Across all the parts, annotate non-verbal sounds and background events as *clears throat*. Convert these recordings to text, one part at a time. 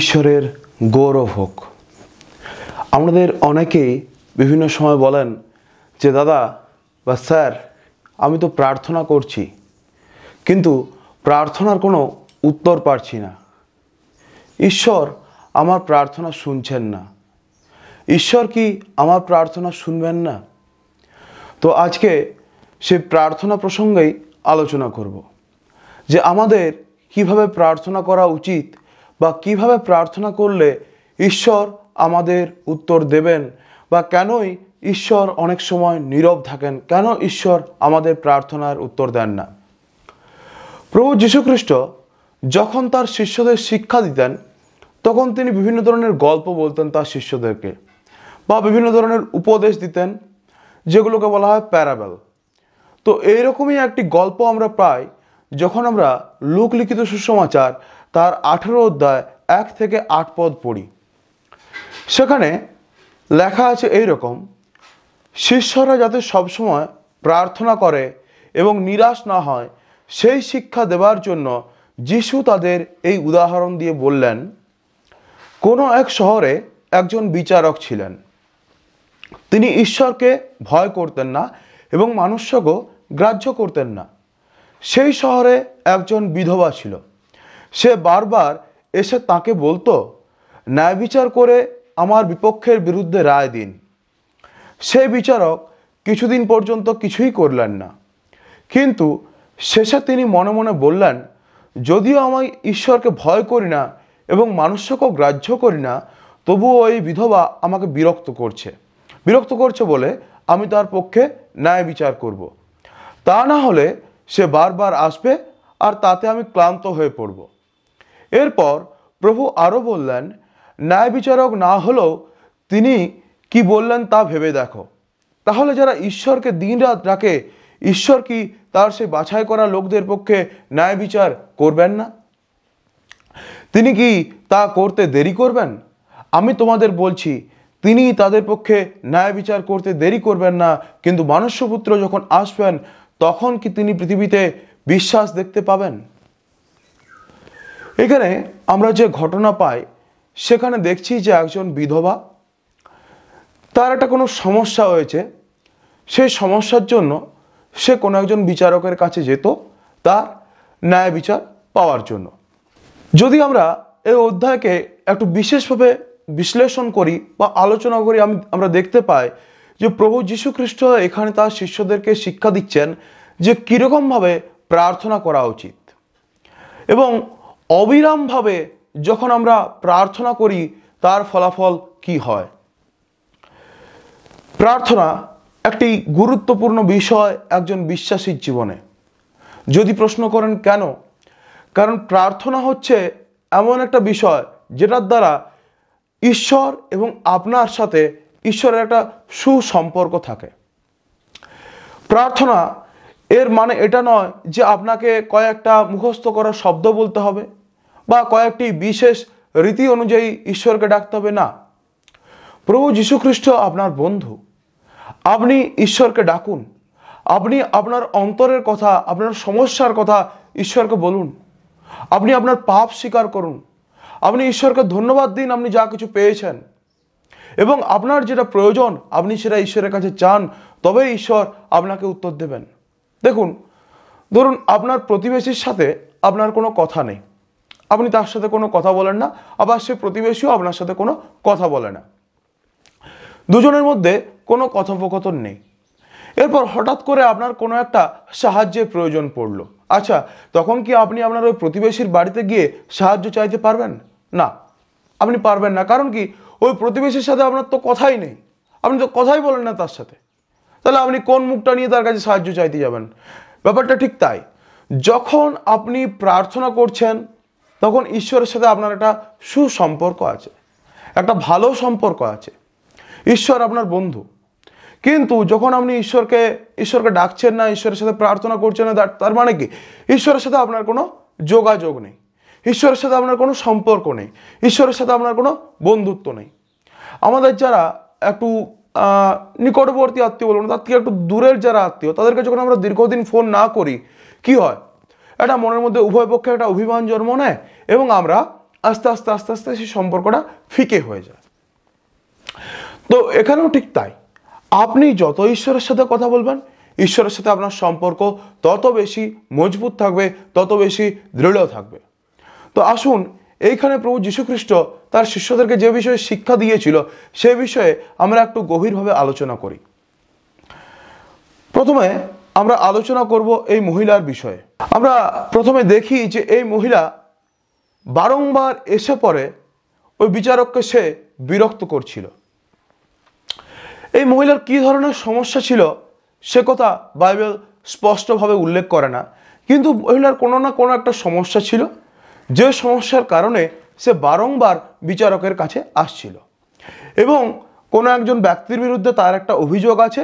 ঈশ্বরের গৌরব হোক আমাদের অনেকেই বিভিন্ন সময় বলেন যে দাদা বা স্যার আমি তো প্রার্থনা করছি কিন্তু প্রার্থনার কোনো উত্তর পারছি না ঈশ্বর আমার প্রার্থনা শুনছেন না ঈশ্বর কি আমার প্রার্থনা শুনবেন না তো আজকে সে প্রার্থনা প্রসঙ্গেই আলোচনা করব যে আমাদের কিভাবে প্রার্থনা করা উচিত বা কিভাবে প্রার্থনা করলে ঈশ্বর আমাদের উত্তর দেবেন বা কেনই ঈশ্বর অনেক সময় নীরব থাকেন কেন ঈশ্বর আমাদের প্রার্থনার উত্তর দেন না প্রভু যীশুখ্রিস্ট যখন তার শিষ্যদের শিক্ষা দিতেন তখন তিনি বিভিন্ন ধরনের গল্প বলতেন তার শিষ্যদেরকে বা বিভিন্ন ধরনের উপদেশ দিতেন যেগুলোকে বলা হয় প্যারাবেল তো এইরকমই একটি গল্প আমরা পাই যখন আমরা লোকলিখিত সুসমাচার তার আঠেরো অধ্যায় এক থেকে আট পদ পড়ি সেখানে লেখা আছে এই রকম শিষ্যরা যাতে সবসময় প্রার্থনা করে এবং নিরাশ না হয় সেই শিক্ষা দেওয়ার জন্য যিশু তাদের এই উদাহরণ দিয়ে বললেন কোনো এক শহরে একজন বিচারক ছিলেন তিনি ঈশ্বরকে ভয় করতেন না এবং মানুষকেও গ্রাহ্য করতেন না সেই শহরে একজন বিধবা ছিল সে বারবার এসে তাকে বলতো ন্যায় বিচার করে আমার বিপক্ষের বিরুদ্ধে রায় দিন সে বিচারক কিছুদিন পর্যন্ত কিছুই করলেন না কিন্তু শেষে তিনি মনে মনে বললেন যদিও আমি ঈশ্বরকে ভয় করি না এবং মানুষকেও গ্রাহ্য করি না তবুও এই বিধবা আমাকে বিরক্ত করছে বিরক্ত করছে বলে আমি তার পক্ষে ন্যায় বিচার করব। তা না হলে সে বারবার আসবে আর তাতে আমি ক্লান্ত হয়ে পড়বো এরপর প্রভু আরও বললেন ন্যায় বিচারক না হলেও তিনি কি বললেন তা ভেবে দেখো তাহলে যারা ঈশ্বরকে দিন রাত ডাকে ঈশ্বর কি তার সেই বাছাই করা লোকদের পক্ষে ন্যায় বিচার করবেন না তিনি কি তা করতে দেরি করবেন আমি তোমাদের বলছি তিনি তাদের পক্ষে ন্যায় বিচার করতে দেরি করবেন না কিন্তু মানুষ্যপুত্র যখন আসবেন তখন কি তিনি পৃথিবীতে বিশ্বাস দেখতে পাবেন এখানে আমরা যে ঘটনা পাই সেখানে দেখছি যে একজন বিধবা তার একটা কোনো সমস্যা হয়েছে সেই সমস্যার জন্য সে কোনো একজন বিচারকের কাছে যেত তার ন্যায় বিচার পাওয়ার জন্য যদি আমরা এই অধ্যায়কে একটু বিশেষভাবে বিশ্লেষণ করি বা আলোচনা করি আমি আমরা দেখতে পাই যে প্রভু যীশুখ্রিস্ট এখানে তার শিষ্যদেরকে শিক্ষা দিচ্ছেন যে কীরকমভাবে প্রার্থনা করা উচিত এবং অবিরামভাবে যখন আমরা প্রার্থনা করি তার ফলাফল কি হয় প্রার্থনা একটি গুরুত্বপূর্ণ বিষয় একজন বিশ্বাসীর জীবনে যদি প্রশ্ন করেন কেন কারণ প্রার্থনা হচ্ছে এমন একটা বিষয় যেটার দ্বারা ঈশ্বর এবং আপনার সাথে ঈশ্বরের একটা সুসম্পর্ক থাকে প্রার্থনা এর মানে এটা নয় যে আপনাকে কয়েকটা মুখস্থ করা শব্দ বলতে হবে বা কয়েকটি বিশেষ রীতি অনুযায়ী ঈশ্বরকে ডাকতে হবে না প্রভু যীশুখ্রিস্ট আপনার বন্ধু আপনি ঈশ্বরকে ডাকুন আপনি আপনার অন্তরের কথা আপনার সমস্যার কথা ঈশ্বরকে বলুন আপনি আপনার পাপ স্বীকার করুন আপনি ঈশ্বরকে ধন্যবাদ দিন আপনি যা কিছু পেয়েছেন এবং আপনার যেটা প্রয়োজন আপনি সেটা ঈশ্বরের কাছে চান তবে ঈশ্বর আপনাকে উত্তর দেবেন দেখুন ধরুন আপনার প্রতিবেশীর সাথে আপনার কোনো কথা নেই আপনি তার সাথে কোনো কথা বলেন না আবার সে প্রতিবেশীও আপনার সাথে কোনো কথা বলে না দুজনের মধ্যে কোনো কথোপকথন নেই এরপর হঠাৎ করে আপনার কোনো একটা সাহায্যের প্রয়োজন পড়লো আচ্ছা তখন কি আপনি আপনার ওই প্রতিবেশীর বাড়িতে গিয়ে সাহায্য চাইতে পারবেন না আপনি পারবেন না কারণ কি ওই প্রতিবেশীর সাথে আপনার তো কথাই নেই আপনি তো কথাই বলেন না তার সাথে তাহলে আপনি কোন মুখটা নিয়ে তার কাছে সাহায্য চাইতে যাবেন ব্যাপারটা ঠিক তাই যখন আপনি প্রার্থনা করছেন তখন ঈশ্বরের সাথে আপনার একটা সুসম্পর্ক আছে একটা ভালো সম্পর্ক আছে ঈশ্বর আপনার বন্ধু কিন্তু যখন আপনি ঈশ্বরকে ঈশ্বরকে ডাকছেন না ঈশ্বরের সাথে প্রার্থনা করছেন না তার মানে কি ঈশ্বরের সাথে আপনার কোনো যোগাযোগ নেই ঈশ্বরের সাথে আপনার কোনো সম্পর্ক নেই ঈশ্বরের সাথে আপনার কোনো বন্ধুত্ব নেই আমাদের যারা একটু নিকটবর্তী আত্মীয় বলবো তার থেকে একটু দূরের যারা আত্মীয় তাদেরকে যখন আমরা দীর্ঘদিন ফোন না করি কি হয় এটা মনের মধ্যে উভয় পক্ষে একটা অভিমান জন্ম নেয় এবং আমরা আস্তে আস্তে আস্তে আস্তে সেই সম্পর্কটা ফিকে হয়ে যায় তো এখানেও ঠিক তাই আপনি যত ঈশ্বরের সাথে কথা বলবেন ঈশ্বরের সাথে আপনার সম্পর্ক তত বেশি মজবুত থাকবে তত বেশি দৃঢ় থাকবে তো আসুন এইখানে প্রভু যীশুখ্রিস্ট তার শিষ্যদেরকে যে বিষয়ে শিক্ষা দিয়েছিল সে বিষয়ে আমরা একটু গভীরভাবে আলোচনা করি প্রথমে আমরা আলোচনা করব এই মহিলার বিষয়ে আমরা প্রথমে দেখি যে এই মহিলা বারংবার এসে পরে ওই বিচারককে সে বিরক্ত করছিল এই মহিলার কি ধরনের সমস্যা ছিল সে কথা বাইবেল স্পষ্টভাবে উল্লেখ করে না কিন্তু মহিলার কোনো না কোনো একটা সমস্যা ছিল যে সমস্যার কারণে সে বারংবার বিচারকের কাছে আসছিল এবং কোনো একজন ব্যক্তির বিরুদ্ধে তার একটা অভিযোগ আছে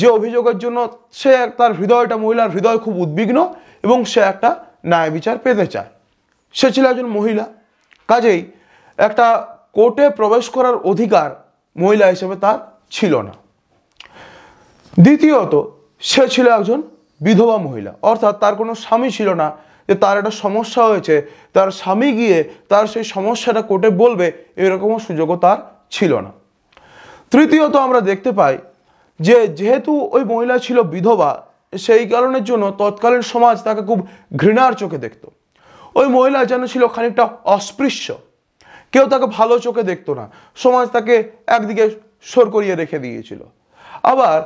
যে অভিযোগের জন্য সে তার হৃদয়টা মহিলার হৃদয় খুব উদ্বিগ্ন এবং সে একটা ন্যায় বিচার পেতে চায় সে ছিল একজন মহিলা কাজেই একটা কোর্টে প্রবেশ করার অধিকার মহিলা হিসেবে তার ছিল না দ্বিতীয়ত সে ছিল একজন বিধবা মহিলা অর্থাৎ তার কোনো স্বামী ছিল না যে তার একটা সমস্যা হয়েছে তার স্বামী গিয়ে তার সেই সমস্যাটা কোর্টে বলবে এরকমও সুযোগও তার ছিল না তৃতীয়ত আমরা দেখতে পাই যে যেহেতু ওই মহিলা ছিল বিধবা সেই কারণের জন্য তৎকালীন সমাজ তাকে খুব ঘৃণার চোখে দেখত ওই মহিলা যেন ছিল খানিকটা অস্পৃশ্য কেউ তাকে ভালো চোখে দেখতো না সমাজ তাকে একদিকে সর করিয়ে রেখে দিয়েছিল আবার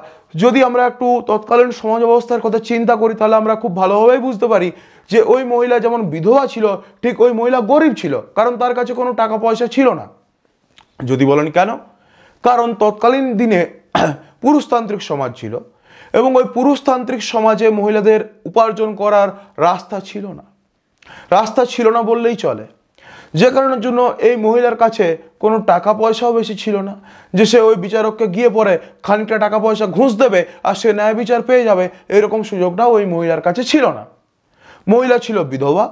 যদি আমরা একটু তৎকালীন সমাজ ব্যবস্থার কথা চিন্তা করি তাহলে আমরা খুব ভালোভাবেই বুঝতে পারি যে ওই মহিলা যেমন বিধবা ছিল ঠিক ওই মহিলা গরিব ছিল কারণ তার কাছে কোনো টাকা পয়সা ছিল না যদি বলেন কেন কারণ তৎকালীন দিনে *clears throat* পুরুষতান্ত্রিক সমাজ ছিল এবং ওই পুরুষতান্ত্রিক সমাজে মহিলাদের উপার্জন করার রাস্তা ছিল না রাস্তা ছিল না বললেই চলে যে কারণের জন্য এই মহিলার কাছে কোনো টাকা পয়সাও বেশি ছিল না যে সে ওই বিচারককে গিয়ে পরে খানিকটা টাকা পয়সা ঘুষ দেবে আর সে ন্যায় বিচার পেয়ে যাবে এরকম সুযোগটা ওই মহিলার কাছে ছিল না মহিলা ছিল বিধবা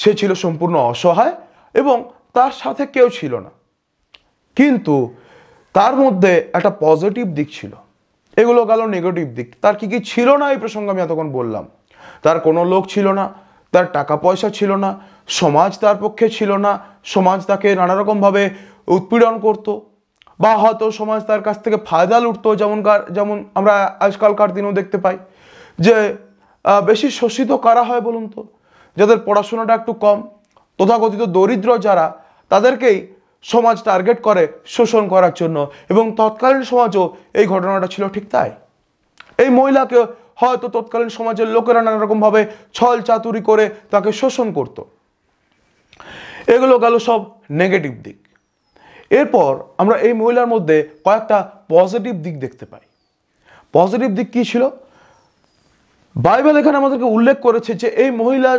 সে ছিল সম্পূর্ণ অসহায় এবং তার সাথে কেউ ছিল না কিন্তু তার মধ্যে একটা পজিটিভ দিক ছিল এগুলো গেল নেগেটিভ দিক তার কি কি ছিল না এই প্রসঙ্গে আমি এতক্ষণ বললাম তার কোনো লোক ছিল না তার টাকা পয়সা ছিল না সমাজ তার পক্ষে ছিল না সমাজ তাকে নানারকমভাবে উৎপীড়ন করত বা হয়তো সমাজ তার কাছ থেকে ফায়দা যেমন কার যেমন আমরা আজকালকার দিনেও দেখতে পাই যে বেশি শোষিত কারা হয় বলুন তো যাদের পড়াশোনাটা একটু কম তথাকথিত দরিদ্র যারা তাদেরকেই সমাজ টার্গেট করে শোষণ করার জন্য এবং তৎকালীন সমাজও এই ঘটনাটা ছিল ঠিক তাই এই মহিলাকে হয়তো তৎকালীন সমাজের লোকেরা নানারকমভাবে ছল চাতুরি করে তাকে শোষণ করত এগুলো গেল সব নেগেটিভ দিক এরপর আমরা এই মহিলার মধ্যে কয়েকটা পজিটিভ দিক দেখতে পাই পজিটিভ দিক কী ছিল বাইবেল এখানে আমাদেরকে উল্লেখ করেছে যে এই মহিলা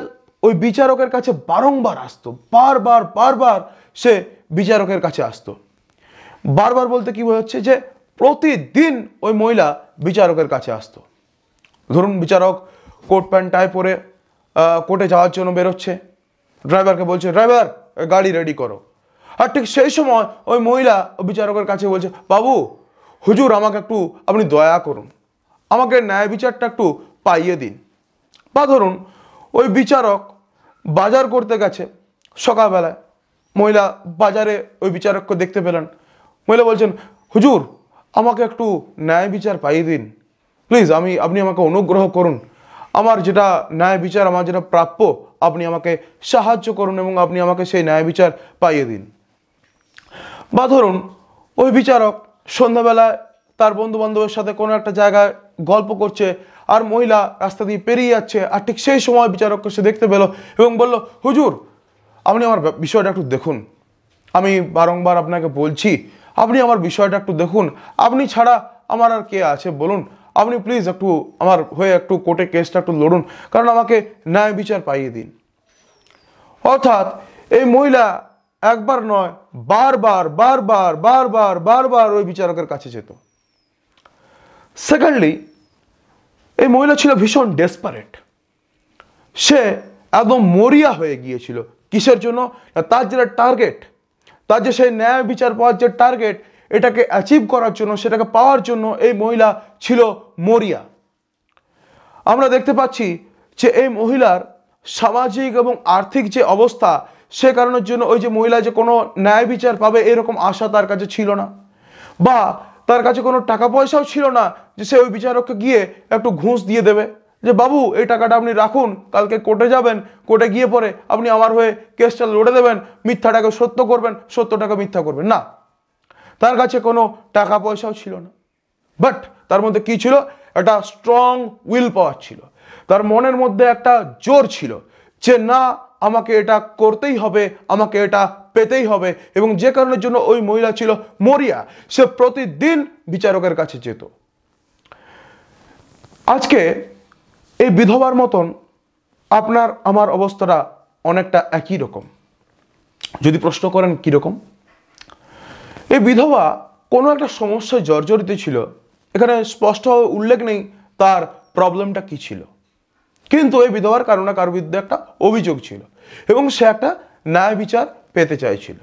ওই বিচারকের কাছে বারংবার আসতো বারবার বারবার সে বিচারকের কাছে আসতো বারবার বলতে কী হচ্ছে যে প্রতিদিন ওই মহিলা বিচারকের কাছে আসতো ধরুন বিচারক কোট প্যান্ট টাই পরে কোর্টে যাওয়ার জন্য বেরোচ্ছে ড্রাইভারকে বলছে ড্রাইভার গাড়ি রেডি করো আর ঠিক সেই সময় ওই মহিলা বিচারকের কাছে বলছে বাবু হুজুর আমাকে একটু আপনি দয়া করুন আমাকে ন্যায় বিচারটা একটু পাইয়ে দিন বা ধরুন ওই বিচারক বাজার করতে গেছে সকালবেলায় মহিলা বাজারে ওই বিচারককে দেখতে পেলেন মহিলা বলছেন হুজুর আমাকে একটু ন্যায় বিচার পাইয়ে দিন প্লিজ আমি আপনি আমাকে অনুগ্রহ করুন আমার যেটা ন্যায় বিচার আমার যেটা প্রাপ্য আপনি আমাকে সাহায্য করুন এবং আপনি আমাকে সেই ন্যায় বিচার পাইয়ে দিন বা ধরুন ওই বিচারক সন্ধ্যাবেলায় তার বন্ধুবান্ধবের সাথে কোনো একটা জায়গায় গল্প করছে আর মহিলা রাস্তা দিয়ে পেরিয়ে যাচ্ছে আর ঠিক সেই সময় বিচারককে সে দেখতে পেলো এবং বলল হুজুর আপনি আমার বিষয়টা একটু দেখুন আমি বারংবার আপনাকে বলছি আপনি আমার বিষয়টা একটু দেখুন আপনি ছাড়া আমার আর কে আছে বলুন আপনি প্লিজ একটু আমার হয়ে একটু কোর্টে কেসটা একটু লড়ুন কারণ আমাকে ন্যায় বিচার পাইয়ে দিন অর্থাৎ এই মহিলা একবার নয় বারবার বারবার বারবার বারবার ওই বিচারকের কাছে যেত সেকেন্ডলি এই মহিলা ছিল ভীষণ ডেসপারেট সে একদম মরিয়া হয়ে গিয়েছিল কিসের জন্য তার যেটা টার্গেট তার যে সেই ন্যায় বিচার পাওয়ার যে টার্গেট এটাকে অ্যাচিভ করার জন্য সেটাকে পাওয়ার জন্য এই মহিলা ছিল মরিয়া আমরা দেখতে পাচ্ছি যে এই মহিলার সামাজিক এবং আর্থিক যে অবস্থা সে কারণের জন্য ওই যে মহিলা যে কোনো ন্যায় বিচার পাবে এরকম আশা তার কাছে ছিল না বা তার কাছে কোনো টাকা পয়সাও ছিল না যে সে ওই বিচারককে গিয়ে একটু ঘুষ দিয়ে দেবে যে বাবু এই টাকাটা আপনি রাখুন কালকে কোর্টে যাবেন কোর্টে গিয়ে পরে আপনি আমার হয়ে কেসটা লড়ে দেবেন মিথ্যাটাকে সত্য করবেন সত্যটাকে মিথ্যা করবেন না তার কাছে কোনো টাকা পয়সাও ছিল না বাট তার মধ্যে কি ছিল একটা স্ট্রং উইল পাওয়ার ছিল তার মনের মধ্যে একটা জোর ছিল যে না আমাকে এটা করতেই হবে আমাকে এটা পেতেই হবে এবং যে কারণের জন্য ওই মহিলা ছিল মরিয়া সে প্রতিদিন বিচারকের কাছে যেত আজকে এই বিধবার মতন আপনার আমার অবস্থাটা অনেকটা একই রকম যদি প্রশ্ন করেন কীরকম এই বিধবা কোনো একটা সমস্যায় জর্জরিত ছিল এখানে স্পষ্ট উল্লেখ নেই তার প্রবলেমটা কী ছিল কিন্তু ওই বিধবার কারো না কারো বিরুদ্ধে একটা অভিযোগ ছিল এবং সে একটা ন্যায় বিচার পেতে চাইছিল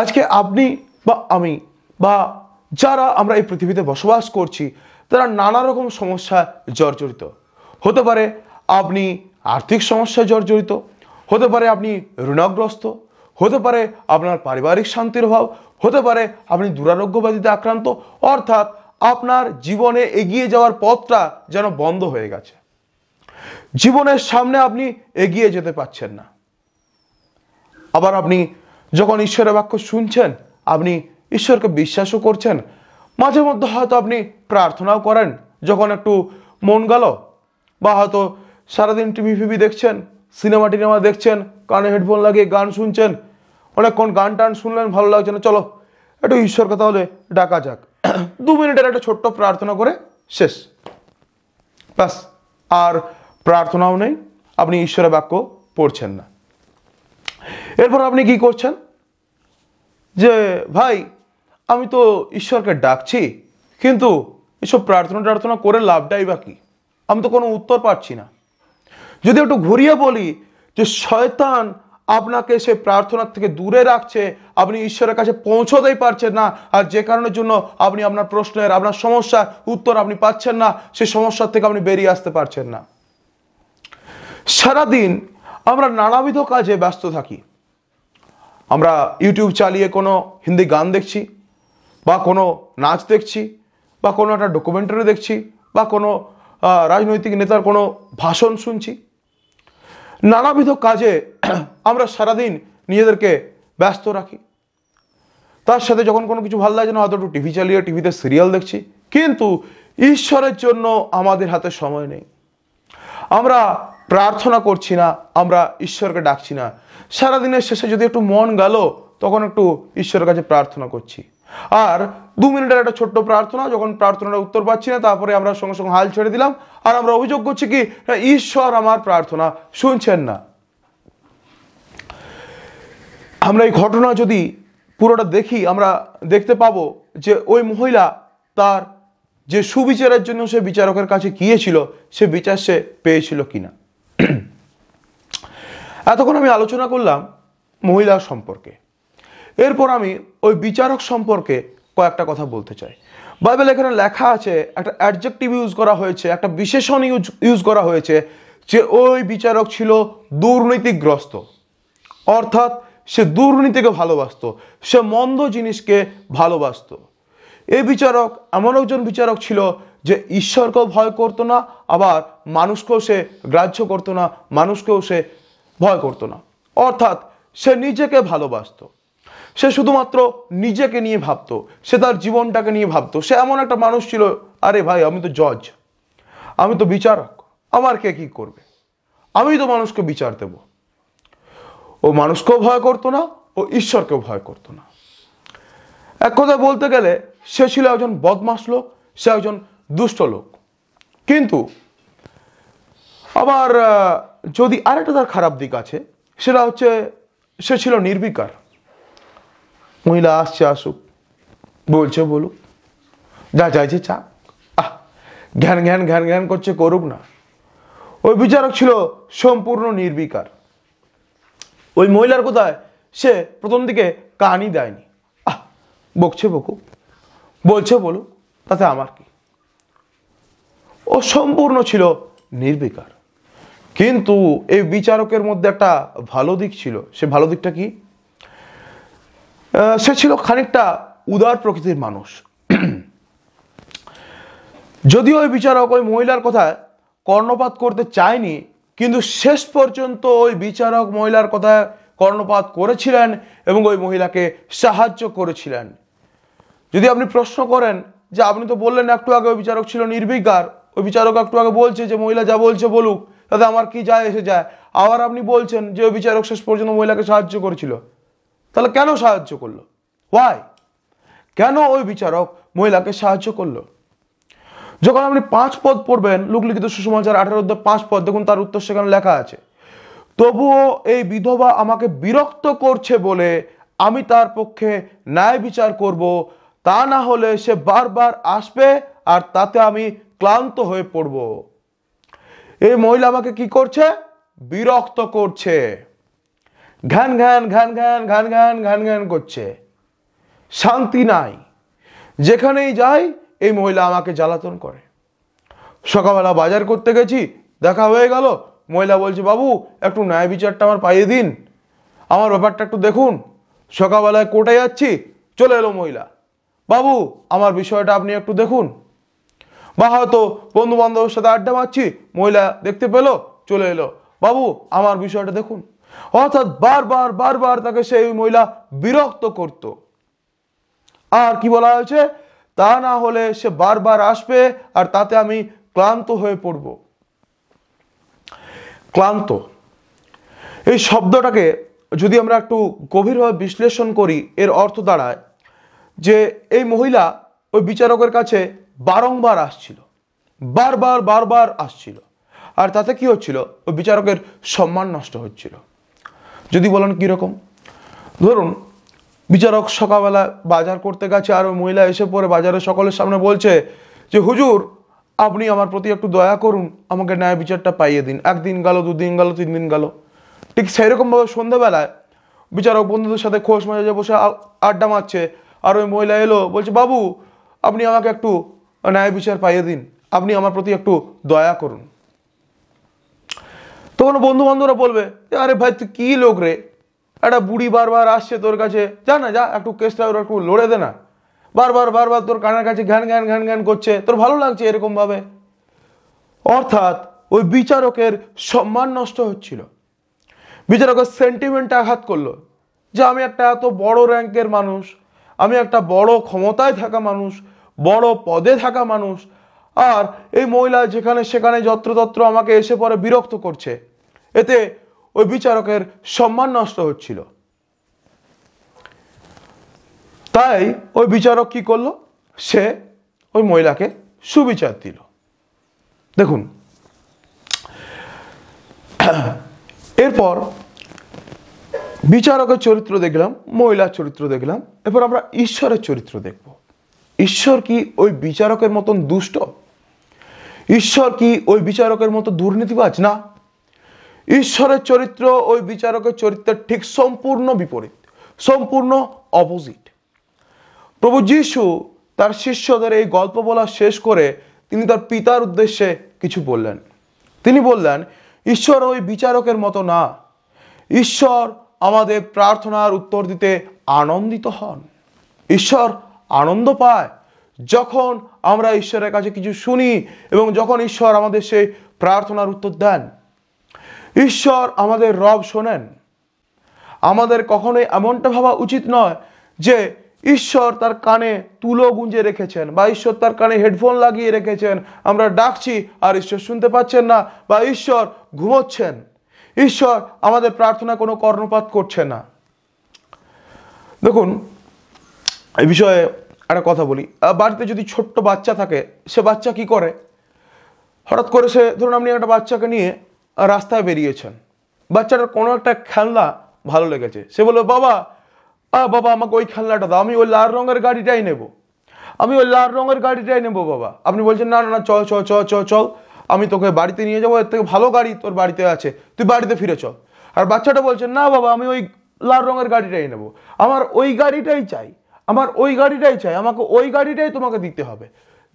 আজকে আপনি বা আমি বা যারা আমরা এই পৃথিবীতে বসবাস করছি তারা নানা রকম সমস্যা জর্জরিত হতে পারে আপনি আর্থিক সমস্যায় জর্জরিত হতে পারে আপনি ঋণগ্রস্ত হতে পারে আপনার পারিবারিক শান্তির অভাব হতে পারে আপনি দুরারোগ্যবাদীতে আক্রান্ত অর্থাৎ আপনার জীবনে এগিয়ে যাওয়ার পথটা যেন বন্ধ হয়ে গেছে জীবনের সামনে আপনি এগিয়ে যেতে পারছেন না আবার আপনি যখন ঈশ্বরের বাক্য শুনছেন আপনি ঈশ্বরকে বিশ্বাসও করছেন মাঝে মধ্যে হয়তো আপনি প্রার্থনাও করেন যখন একটু মন গেল বা হয়তো সারাদিন টিভি ফিভি দেখছেন সিনেমা টিনেমা দেখছেন কানে হেডফোন লাগিয়ে গান শুনছেন অনেকক্ষণ গান টান শুনলেন ভালো লাগছে না চলো একটু ঈশ্বরকে তাহলে ডাকা যাক *clears throat* দু মিনিটের একটা ছোট্ট প্রার্থনা করে শেষ ব্যাস আর প্রার্থনাও নেই আপনি ঈশ্বরের বাক্য পড়ছেন না এরপর আপনি কি করছেন যে ভাই আমি তো ঈশ্বরকে ডাকছি কিন্তু এসব প্রার্থনা টার্থনা করে লাভটাই বা আমি তো কোনো উত্তর পাচ্ছি না যদি একটু ঘুরিয়ে বলি যে শয়তান আপনাকে সে প্রার্থনার থেকে দূরে রাখছে আপনি ঈশ্বরের কাছে পৌঁছতেই পারছেন না আর যে কারণের জন্য আপনি আপনার প্রশ্নের আপনার সমস্যার উত্তর আপনি পাচ্ছেন না সে সমস্যার থেকে আপনি বেরিয়ে আসতে পারছেন না সারাদিন আমরা নানাবিধ কাজে ব্যস্ত থাকি আমরা ইউটিউব চালিয়ে কোনো হিন্দি গান দেখছি বা কোনো নাচ দেখছি বা কোনো একটা ডকুমেন্টারি দেখছি বা কোনো রাজনৈতিক নেতার কোনো ভাষণ শুনছি নানাবিধ কাজে *clears throat* আমরা সারাদিন নিজেদেরকে ব্যস্ত রাখি তার সাথে যখন কোনো কিছু ভালো লাগে না হয়তো একটু টিভি চালিয়ে টিভিতে সিরিয়াল দেখছি কিন্তু ঈশ্বরের জন্য আমাদের হাতে সময় নেই আমরা প্রার্থনা করছি না আমরা ঈশ্বরকে ডাকছি না সারাদিনের শেষে যদি একটু মন গেল তখন একটু ঈশ্বরের কাছে প্রার্থনা করছি আর দু মিনিটের একটা ছোট্ট প্রার্থনা যখন প্রার্থনাটা উত্তর পাচ্ছি না তারপরে আমরা সঙ্গে সঙ্গে হাল ছেড়ে দিলাম আর আমরা অভিযোগ করছি কি ঈশ্বর আমার প্রার্থনা শুনছেন না আমরা এই ঘটনা যদি পুরোটা দেখি আমরা দেখতে পাবো যে ওই মহিলা তার যে সুবিচারের জন্য সে বিচারকের কাছে গিয়েছিল সে বিচার সে পেয়েছিল কিনা এতক্ষণ আমি আলোচনা করলাম মহিলা সম্পর্কে এরপর আমি ওই বিচারক সম্পর্কে কয়েকটা কথা বলতে চাই বাইবেল এখানে লেখা আছে একটা অ্যাডজেক্টিভ ইউজ করা হয়েছে একটা বিশেষণ ইউজ ইউজ করা হয়েছে যে ওই বিচারক ছিল দুর্নীতিগ্রস্ত অর্থাৎ সে দুর্নীতিকে ভালোবাসত সে মন্দ জিনিসকে ভালোবাসত এই বিচারক এমন একজন বিচারক ছিল যে ঈশ্বরকেও ভয় করতো না আবার মানুষকেও সে গ্রাহ্য করতো না মানুষকেও সে ভয় করতো না অর্থাৎ সে নিজেকে ভালোবাসত সে শুধুমাত্র নিজেকে নিয়ে ভাবতো সে তার জীবনটাকে নিয়ে ভাবতো সে এমন একটা মানুষ ছিল আরে ভাই আমি তো জজ আমি তো বিচারক আমার কে কি করবে আমি তো মানুষকে বিচার দেব ও মানুষকেও ভয় করতো না ও ঈশ্বরকেও ভয় করতো না এক কথা বলতে গেলে সে ছিল একজন বদমাস লোক সে একজন দুষ্ট লোক কিন্তু আবার যদি আরেকটা তার খারাপ দিক আছে সেটা হচ্ছে সে ছিল নির্বিকার মহিলা আসছে আসুক বলছে বলুক যা চাইছে চা আহ ঘ্যান ঘ্যান ঘ্যান ঘ্যান করছে করুক না ওই বিচারক ছিল সম্পূর্ণ নির্বিকার ওই মহিলার কোথায় সে প্রথম দিকে কানই দেয়নি আহ বকছে বকুক বলছে বলো তাতে আমার কি ও সম্পূর্ণ ছিল নির্বিকার কিন্তু এই বিচারকের মধ্যে একটা ভালো দিক ছিল সে ভালো দিকটা কি সে ছিল খানিকটা উদার প্রকৃতির মানুষ *clears throat* যদিও ওই বিচারক ওই মহিলার কথায় কর্ণপাত করতে চায়নি কিন্তু শেষ পর্যন্ত ওই বিচারক মহিলার কথায় কর্ণপাত করেছিলেন এবং ওই মহিলাকে সাহায্য করেছিলেন যদি আপনি প্রশ্ন করেন যে আপনি তো বললেন একটু আগে ওই বিচারক ছিল নির্বিকার ওই বিচারক একটু আগে বলছে যে মহিলা যা বলছে বলুক তাতে আমার কি যায় এসে যায় আবার আপনি বলছেন যে ওই বিচারক শেষ পর্যন্ত মহিলাকে সাহায্য করেছিল তাহলে কেন সাহায্য করলো ওয়াই কেন ওই বিচারক মহিলাকে সাহায্য করলো যখন আপনি পাঁচ পদ পড়বেন লোকলিখিত সুসমাচার আঠারো অধ্যায় পাঁচ পদ দেখুন তার উত্তর সেখানে লেখা আছে তবুও এই বিধবা আমাকে বিরক্ত করছে বলে আমি তার পক্ষে ন্যায় বিচার করব তা না হলে সে বারবার আসবে আর তাতে আমি ক্লান্ত হয়ে পড়ব এই মহিলা আমাকে কি করছে বিরক্ত করছে ঘ্যান ঘ্যান ঘ্যান ঘ্যান ঘ্যান ঘ্যান ঘ্যান ঘ্যান করছে শান্তি নাই যেখানেই যাই এই মহিলা আমাকে জ্বালাতন করে সকালবেলা বাজার করতে গেছি দেখা হয়ে গেল মহিলা বলছে বাবু একটু ন্যায় বিচারটা আমার পাইয়ে দিন আমার ব্যাপারটা একটু দেখুন সকালবেলায় কোটে যাচ্ছি চলে এলো মহিলা বাবু আমার বিষয়টা আপনি একটু দেখুন বা হয়তো বন্ধু বান্ধবের সাথে আড্ডা মারছি মহিলা দেখতে পেলো চলে এলো বাবু আমার বিষয়টা দেখুন অর্থাৎ বারবার বারবার তাকে সেই মহিলা বিরক্ত করত আর কি বলা হয়েছে তা না হলে সে বারবার আসবে আর তাতে আমি ক্লান্ত হয়ে পড়ব ক্লান্ত এই শব্দটাকে যদি আমরা একটু গভীরভাবে বিশ্লেষণ করি এর অর্থ দাঁড়ায় যে এই মহিলা ওই বিচারকের কাছে বারংবার আসছিল বারবার বারবার আসছিল আর তাতে কি হচ্ছিল ওই বিচারকের সম্মান নষ্ট হচ্ছিল যদি বলেন কীরকম ধরুন বিচারক সকালবেলা বাজার করতে গেছে আর ওই মহিলা এসে পরে বাজারের সকলের সামনে বলছে যে হুজুর আপনি আমার প্রতি একটু দয়া করুন আমাকে ন্যায় বিচারটা পাইয়ে দিন একদিন গেল দুদিন গেল তিন দিন গেল ঠিক সেই রকমভাবে সন্ধ্যাবেলায় বিচারক বন্ধুদের সাথে খোশ মাঝে বসে আড্ডা মারছে আর ওই মহিলা এলো বলছে বাবু আপনি আমাকে একটু ন্যায় বিচার পাইয়ে দিন আপনি আমার প্রতি একটু দয়া করুন তখন বন্ধু বান্ধবরা বলবে আরে ভাই তুই কী লোক রে একটা বুড়ি বারবার আসছে তোর কাছে যা না যা একটু কেসটা ওরা একটু লড়ে দে না বারবার বারবার তোর কানের কাছে ঘ্যান ঘ্যান ঘ্যান ঘ্যান করছে তোর ভালো লাগছে এরকমভাবে অর্থাৎ ওই বিচারকের সম্মান নষ্ট হচ্ছিল বিচারকের সেন্টিমেন্টটা আঘাত করলো যে আমি একটা এত বড় র্যাঙ্কের মানুষ আমি একটা বড় ক্ষমতায় থাকা মানুষ বড় পদে থাকা মানুষ আর এই মহিলা যেখানে সেখানে যত্রতত্র আমাকে এসে পরে বিরক্ত করছে এতে ওই বিচারকের সম্মান নষ্ট হচ্ছিল তাই ওই বিচারক কি করলো সে ওই মহিলাকে সুবিচার দিল দেখুন এরপর বিচারকের চরিত্র দেখলাম মহিলার চরিত্র দেখলাম এরপর আমরা ঈশ্বরের চরিত্র দেখব ঈশ্বর কি ওই বিচারকের মতন দুষ্ট ঈশ্বর কি ওই বিচারকের মতো দুর্নীতিবাজ না ঈশ্বরের চরিত্র ওই বিচারকের চরিত্রের ঠিক সম্পূর্ণ বিপরীত সম্পূর্ণ অপোজিট প্রভু যিশু তার শিষ্যদের এই গল্প বলা শেষ করে তিনি তার পিতার উদ্দেশ্যে কিছু বললেন তিনি বললেন ঈশ্বর ওই বিচারকের মতো না ঈশ্বর আমাদের প্রার্থনার উত্তর দিতে আনন্দিত হন ঈশ্বর আনন্দ পায় যখন আমরা ঈশ্বরের কাছে কিছু শুনি এবং যখন ঈশ্বর আমাদের সেই প্রার্থনার উত্তর দেন ঈশ্বর আমাদের রব শোনেন আমাদের কখনোই এমনটা ভাবা উচিত নয় যে ঈশ্বর তার কানে তুলো গুঁজে রেখেছেন বা ঈশ্বর তার কানে হেডফোন লাগিয়ে রেখেছেন আমরা ডাকছি আর ঈশ্বর শুনতে পাচ্ছেন না বা ঈশ্বর ঘুমোচ্ছেন ঈশ্বর আমাদের প্রার্থনা কোনো কর্ণপাত করছে না দেখুন এই বিষয়ে একটা কথা বলি বাড়িতে যদি ছোট্ট বাচ্চা থাকে সে বাচ্চা কি করে হঠাৎ করে সে ধরুন আপনি একটা বাচ্চাকে নিয়ে রাস্তায় বেরিয়েছেন বাচ্চাটার কোনো একটা খেলনা ভালো লেগেছে সে বললো বাবা আ বাবা আমাকে ওই খেলনাটা দাও আমি ওই লাল রঙের গাড়িটাই নেব আমি ওই লাল রঙের গাড়িটাই নেব বাবা আপনি বলছেন না না না চল চল চল চল চল আমি তোকে বাড়িতে নিয়ে যাবো এর থেকে ভালো গাড়ি তোর বাড়িতে আছে তুই বাড়িতে ফিরে চল আর বাচ্চাটা বলছে না বাবা আমি ওই লাল রঙের গাড়িটাই নেবো আমার ওই গাড়িটাই চাই আমার ওই গাড়িটাই চাই আমাকে ওই গাড়িটাই তোমাকে দিতে হবে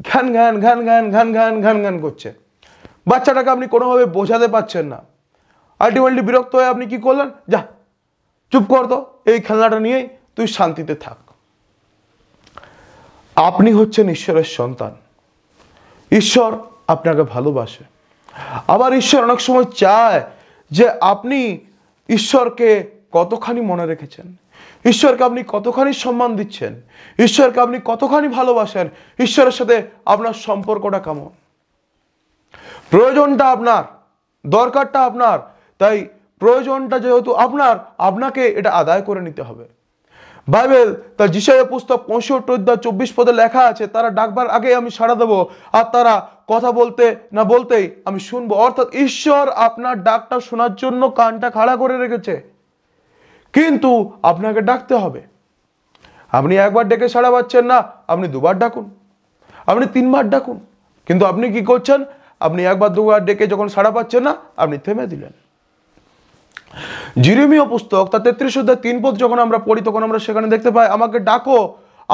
ঘ্যান ঘ্যান ঘ্যান ঘ্যান ঘ্যান ঘ্যান ঘ্যান ঘ্যান করছে বাচ্চাটাকে আপনি কোনোভাবে বোঝাতে পারছেন না আলটিমেটলি বিরক্ত হয়ে আপনি কি করলেন যা চুপ কর তো এই খেলনাটা নিয়েই তুই শান্তিতে থাক আপনি হচ্ছেন ঈশ্বরের সন্তান ঈশ্বর আপনাকে ভালোবাসে আবার ঈশ্বর অনেক সময় চায় যে আপনি ঈশ্বরকে কতখানি মনে রেখেছেন ঈশ্বরকে আপনি কতখানি সম্মান দিচ্ছেন ঈশ্বরকে আপনি কতখানি ভালোবাসেন ঈশ্বরের সাথে আপনার সম্পর্কটা কেমন প্রয়োজনটা আপনার দরকারটা আপনার তাই প্রয়োজনটা যেহেতু আপনার আপনাকে এটা আদায় করে নিতে হবে বাইবেল তার যিশয়ের পুস্তক পঁয়ষট্টি অধ্যায় চব্বিশ পদে লেখা আছে তারা ডাকবার আগে আমি সাড়া দেবো আর তারা কথা বলতে না বলতেই আমি শুনবো অর্থাৎ ঈশ্বর আপনার ডাকটা শোনার জন্য কানটা খাড়া করে রেখেছে কিন্তু আপনাকে ডাকতে হবে আপনি একবার ডেকে সাড়া পাচ্ছেন না আপনি দুবার ডাকুন আপনি তিনবার ডাকুন কিন্তু আপনি কি করছেন আপনি একবার দুবার ডেকে যখন সাড়া পাচ্ছেন না আপনি থেমে দিলেন জিরিমীয় পুস্তক তার তেত্রিশ অধ্যায় তিন পদ যখন আমরা পড়ি তখন আমরা সেখানে দেখতে পাই আমাকে ডাকো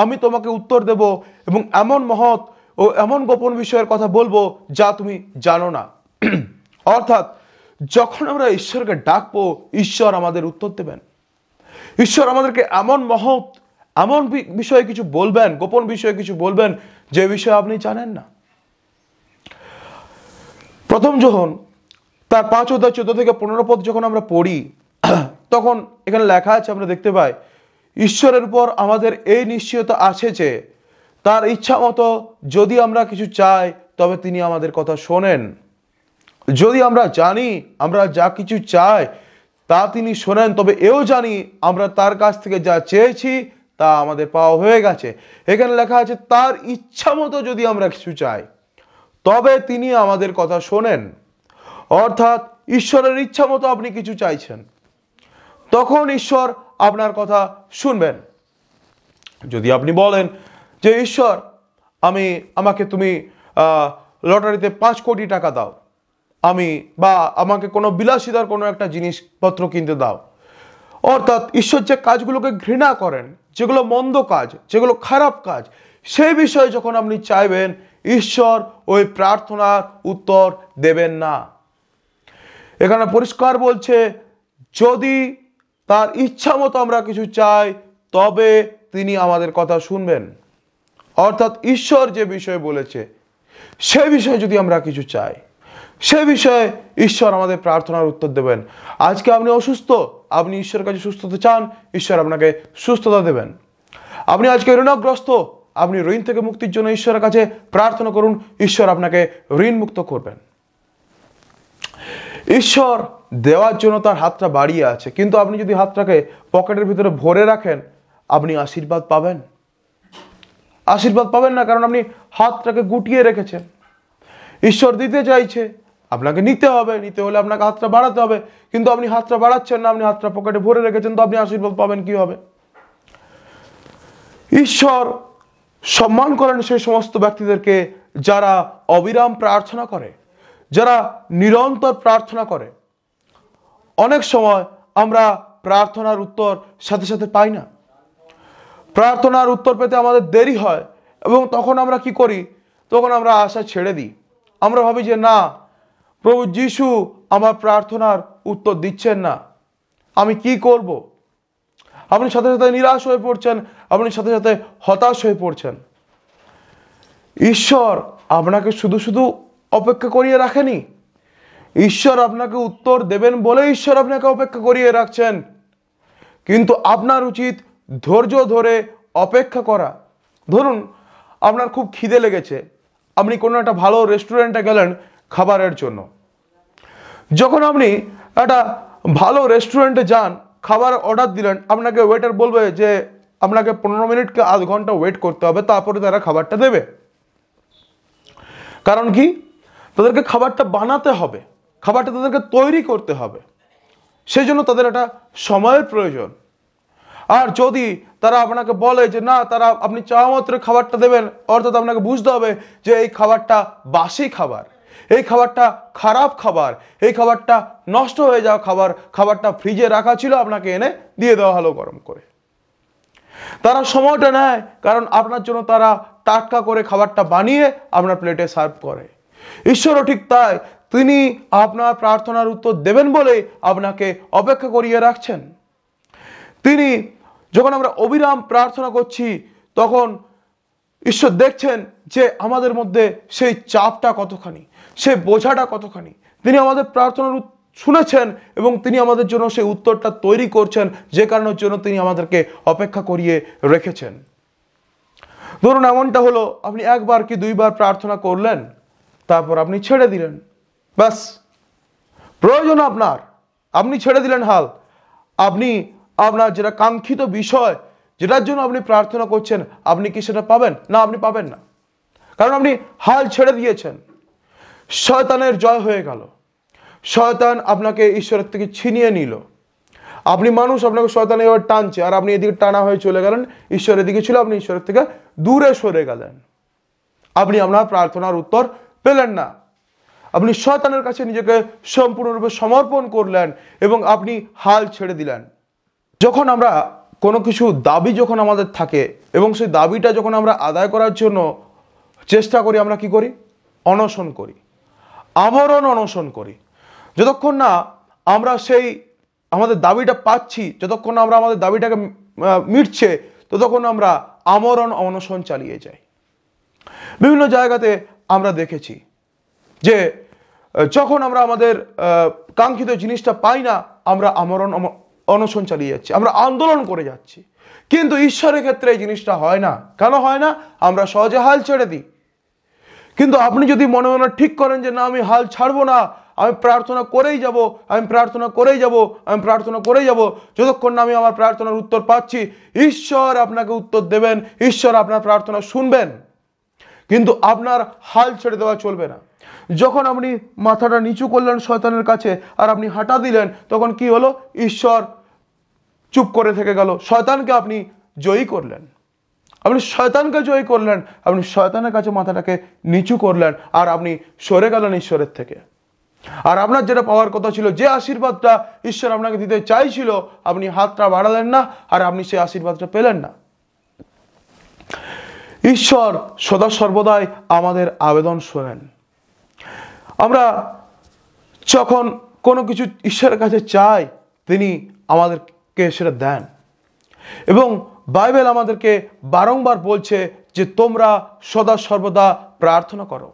আমি তোমাকে উত্তর দেব এবং এমন মহৎ ও এমন গোপন বিষয়ের কথা বলবো যা তুমি জানো না *clears throat* অর্থাৎ যখন আমরা ঈশ্বরকে ডাকবো ঈশ্বর আমাদের উত্তর দেবেন ঈশ্বর আমাদেরকে এমন মহৎ এমন বিষয়ে কিছু বলবেন গোপন বিষয়ে কিছু বলবেন যে বিষয়ে আপনি জানেন না প্রথম যখন তার পাঁচ অধ্যায় চোদ্দ থেকে পনেরো পদ যখন আমরা পড়ি তখন এখানে লেখা আছে আমরা দেখতে পাই ঈশ্বরের উপর আমাদের এই নিশ্চয়তা আছে যে তার ইচ্ছা মতো যদি আমরা কিছু চাই তবে তিনি আমাদের কথা শোনেন যদি আমরা জানি আমরা যা কিছু চাই তা তিনি শোনেন তবে এও জানি আমরা তার কাছ থেকে যা চেয়েছি তা আমাদের পাওয়া হয়ে গেছে এখানে লেখা আছে তার ইচ্ছা মতো যদি আমরা কিছু চাই তবে তিনি আমাদের কথা শোনেন অর্থাৎ ঈশ্বরের ইচ্ছা মতো আপনি কিছু চাইছেন তখন ঈশ্বর আপনার কথা শুনবেন যদি আপনি বলেন যে ঈশ্বর আমি আমাকে তুমি লটারিতে পাঁচ কোটি টাকা দাও আমি বা আমাকে কোনো বিলাসিতার কোনো একটা জিনিসপত্র কিনতে দাও অর্থাৎ ঈশ্বর যে কাজগুলোকে ঘৃণা করেন যেগুলো মন্দ কাজ যেগুলো খারাপ কাজ সেই বিষয়ে যখন আপনি চাইবেন ঈশ্বর ওই প্রার্থনার উত্তর দেবেন না এখানে পরিষ্কার বলছে যদি তার ইচ্ছা মতো আমরা কিছু চাই তবে তিনি আমাদের কথা শুনবেন অর্থাৎ ঈশ্বর যে বিষয়ে বলেছে সে বিষয়ে যদি আমরা কিছু চাই সে বিষয়ে ঈশ্বর আমাদের প্রার্থনার উত্তর দেবেন আজকে আপনি অসুস্থ আপনি ঈশ্বরের কাছে সুস্থতা চান ঈশ্বর আপনাকে সুস্থতা দেবেন আপনি আজকে ঋণগ্রস্ত আপনি ঋণ থেকে মুক্তির জন্য ঈশ্বরের কাছে প্রার্থনা করুন ঈশ্বর আপনাকে ঋণ মুক্ত করবেন ঈশ্বর দেওয়ার জন্য তার হাতটা বাড়িয়ে আছে কিন্তু আপনি যদি হাতটাকে পকেটের ভিতরে ভরে রাখেন আপনি আশীর্বাদ পাবেন আশীর্বাদ পাবেন না কারণ আপনি হাতটাকে গুটিয়ে রেখেছেন ঈশ্বর দিতে চাইছে আপনাকে নিতে হবে নিতে হলে আপনাকে হাতটা বাড়াতে হবে কিন্তু আপনি হাতটা বাড়াচ্ছেন না আপনি হাতটা পকেটে ভরে রেখেছেন তো আপনি আশীর্বাদ পাবেন কি হবে ঈশ্বর সম্মান করেন সেই সমস্ত ব্যক্তিদেরকে যারা অবিরাম প্রার্থনা করে যারা নিরন্তর প্রার্থনা করে অনেক সময় আমরা প্রার্থনার উত্তর সাথে সাথে পাই না প্রার্থনার উত্তর পেতে আমাদের দেরি হয় এবং তখন আমরা কি করি তখন আমরা আশা ছেড়ে দিই আমরা ভাবি যে না প্রভু যিশু আমার প্রার্থনার উত্তর দিচ্ছেন না আমি কি করব। আপনি সাথে সাথে নিরাশ হয়ে পড়ছেন আপনি সাথে সাথে হতাশ হয়ে পড়ছেন ঈশ্বর আপনাকে শুধু শুধু অপেক্ষা করিয়ে রাখেনি ঈশ্বর আপনাকে উত্তর দেবেন বলে ঈশ্বর আপনাকে অপেক্ষা করিয়ে রাখছেন কিন্তু আপনার উচিত ধৈর্য ধরে অপেক্ষা করা ধরুন আপনার খুব খিদে লেগেছে আপনি কোনো একটা ভালো রেস্টুরেন্টে গেলেন খাবারের জন্য যখন আপনি একটা ভালো রেস্টুরেন্টে যান খাবার অর্ডার দিলেন আপনাকে ওয়েটার বলবে যে আপনাকে পনেরো মিনিটকে আধ ঘন্টা ওয়েট করতে হবে তারপরে তারা খাবারটা দেবে কারণ কি তাদেরকে খাবারটা বানাতে হবে খাবারটা তাদেরকে তৈরি করতে হবে সেই জন্য তাদের একটা সময়ের প্রয়োজন আর যদি তারা আপনাকে বলে যে না তারা আপনি চাওয়া মাত্র খাবারটা দেবেন অর্থাৎ আপনাকে বুঝতে হবে যে এই খাবারটা বাসি খাবার এই খাবারটা খারাপ খাবার এই খাবারটা নষ্ট হয়ে যাওয়া খাবার খাবারটা ফ্রিজে রাখা ছিল আপনাকে এনে দিয়ে দেওয়া হলো গরম করে তারা সময়টা নেয় কারণ আপনার জন্য তারা টাটকা করে খাবারটা বানিয়ে আপনার প্লেটে সার্ভ করে ঈশ্বরও ঠিক তাই তিনি আপনার প্রার্থনার উত্তর দেবেন বলে আপনাকে অপেক্ষা করিয়ে রাখছেন তিনি যখন আমরা অবিরাম প্রার্থনা করছি তখন ঈশ্বর দেখছেন যে আমাদের মধ্যে সেই চাপটা কতখানি সেই বোঝাটা কতখানি তিনি আমাদের প্রার্থনার শুনেছেন এবং তিনি আমাদের জন্য সেই উত্তরটা তৈরি করছেন যে কারণের জন্য তিনি আমাদেরকে অপেক্ষা করিয়ে রেখেছেন ধরুন এমনটা হলো আপনি একবার কি দুইবার প্রার্থনা করলেন তারপর আপনি ছেড়ে দিলেন ব্যাস প্রয়োজন আপনার আপনি ছেড়ে দিলেন হাল আপনি আপনার যেটা কাঙ্ক্ষিত বিষয় যেটার জন্য আপনি প্রার্থনা করছেন আপনি কি সেটা পাবেন না আপনি পাবেন না কারণ আপনি হাল ছেড়ে দিয়েছেন শয়তানের জয় হয়ে গেল শয়তান আপনাকে ঈশ্বরের থেকে ছিনিয়ে নিল আপনি মানুষ আপনাকে শয়তান এবার টানছে আর আপনি এদিকে টানা হয়ে চলে গেলেন ঈশ্বরের দিকে ছিল আপনি ঈশ্বরের থেকে দূরে সরে গেলেন আপনি আপনার প্রার্থনার উত্তর পেলেন না আপনি শয়তানের কাছে নিজেকে সম্পূর্ণরূপে সমর্পণ করলেন এবং আপনি হাল ছেড়ে দিলেন যখন আমরা কোনো কিছু দাবি যখন আমাদের থাকে এবং সেই দাবিটা যখন আমরা আদায় করার জন্য চেষ্টা করি আমরা কি করি অনশন করি আমরণ অনশন করি যতক্ষণ না আমরা সেই আমাদের দাবিটা পাচ্ছি যতক্ষণ না আমরা আমাদের দাবিটাকে মিটছে ততক্ষণ আমরা আমরণ অনশন চালিয়ে যাই বিভিন্ন জায়গাতে আমরা দেখেছি যে যখন আমরা আমাদের কাঙ্ক্ষিত জিনিসটা পাই না আমরা আমরণ অনশন চালিয়ে যাচ্ছি আমরা আন্দোলন করে যাচ্ছি কিন্তু ঈশ্বরের ক্ষেত্রে এই জিনিসটা হয় না কেন হয় না আমরা সহজে হাল ছেড়ে দিই কিন্তু আপনি যদি মনে মনে ঠিক করেন যে না আমি হাল ছাড়বো না আমি প্রার্থনা করেই যাব আমি প্রার্থনা করেই যাব আমি প্রার্থনা করেই যাব যতক্ষণ না আমি আমার প্রার্থনার উত্তর পাচ্ছি ঈশ্বর আপনাকে উত্তর দেবেন ঈশ্বর আপনার প্রার্থনা শুনবেন কিন্তু আপনার হাল ছেড়ে দেওয়া চলবে না যখন আপনি মাথাটা নিচু করলেন শয়তানের কাছে আর আপনি হাঁটা দিলেন তখন কি হলো ঈশ্বর চুপ করে থেকে গেল শয়তানকে আপনি জয়ী করলেন আপনি শয়তানকে জয় করলেন আপনি শয়তানের কাছে মাথাটাকে নিচু করলেন আর আপনি সরে গেলেন ঈশ্বরের থেকে আর আপনার যেটা পাওয়ার কথা ছিল যে আশীর্বাদটা ঈশ্বর আপনাকে দিতে চাইছিল আপনি হাতটা বাড়ালেন না আর আপনি সেই আশীর্বাদটা পেলেন না ঈশ্বর সদা সর্বদাই আমাদের আবেদন শোনেন আমরা যখন কোনো কিছু ঈশ্বরের কাছে চাই তিনি আমাদেরকে সেটা দেন এবং বাইবেল আমাদেরকে বারংবার বলছে যে তোমরা সদা সর্বদা প্রার্থনা করো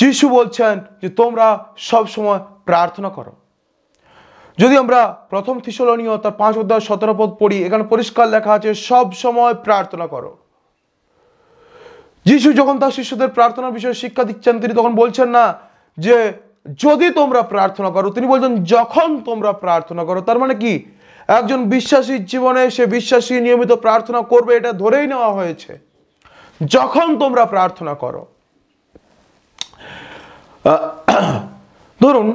যিশু বলছেন যে তোমরা সব সময় প্রার্থনা করো যদি আমরা প্রথম থিসলনীয় তার পাঁচ অধ্যায় সতেরো পদ পড়ি এখানে পরিষ্কার লেখা আছে সব সময় প্রার্থনা করো যিশু যখন তার শিষ্যদের প্রার্থনার বিষয়ে শিক্ষা দিচ্ছেন তিনি তখন বলছেন না যে যদি তোমরা প্রার্থনা করো তিনি বলছেন যখন তোমরা প্রার্থনা করো তার মানে কি একজন বিশ্বাসীর জীবনে সে বিশ্বাসী নিয়মিত প্রার্থনা করবে এটা ধরেই নেওয়া হয়েছে যখন তোমরা প্রার্থনা করো ধরুন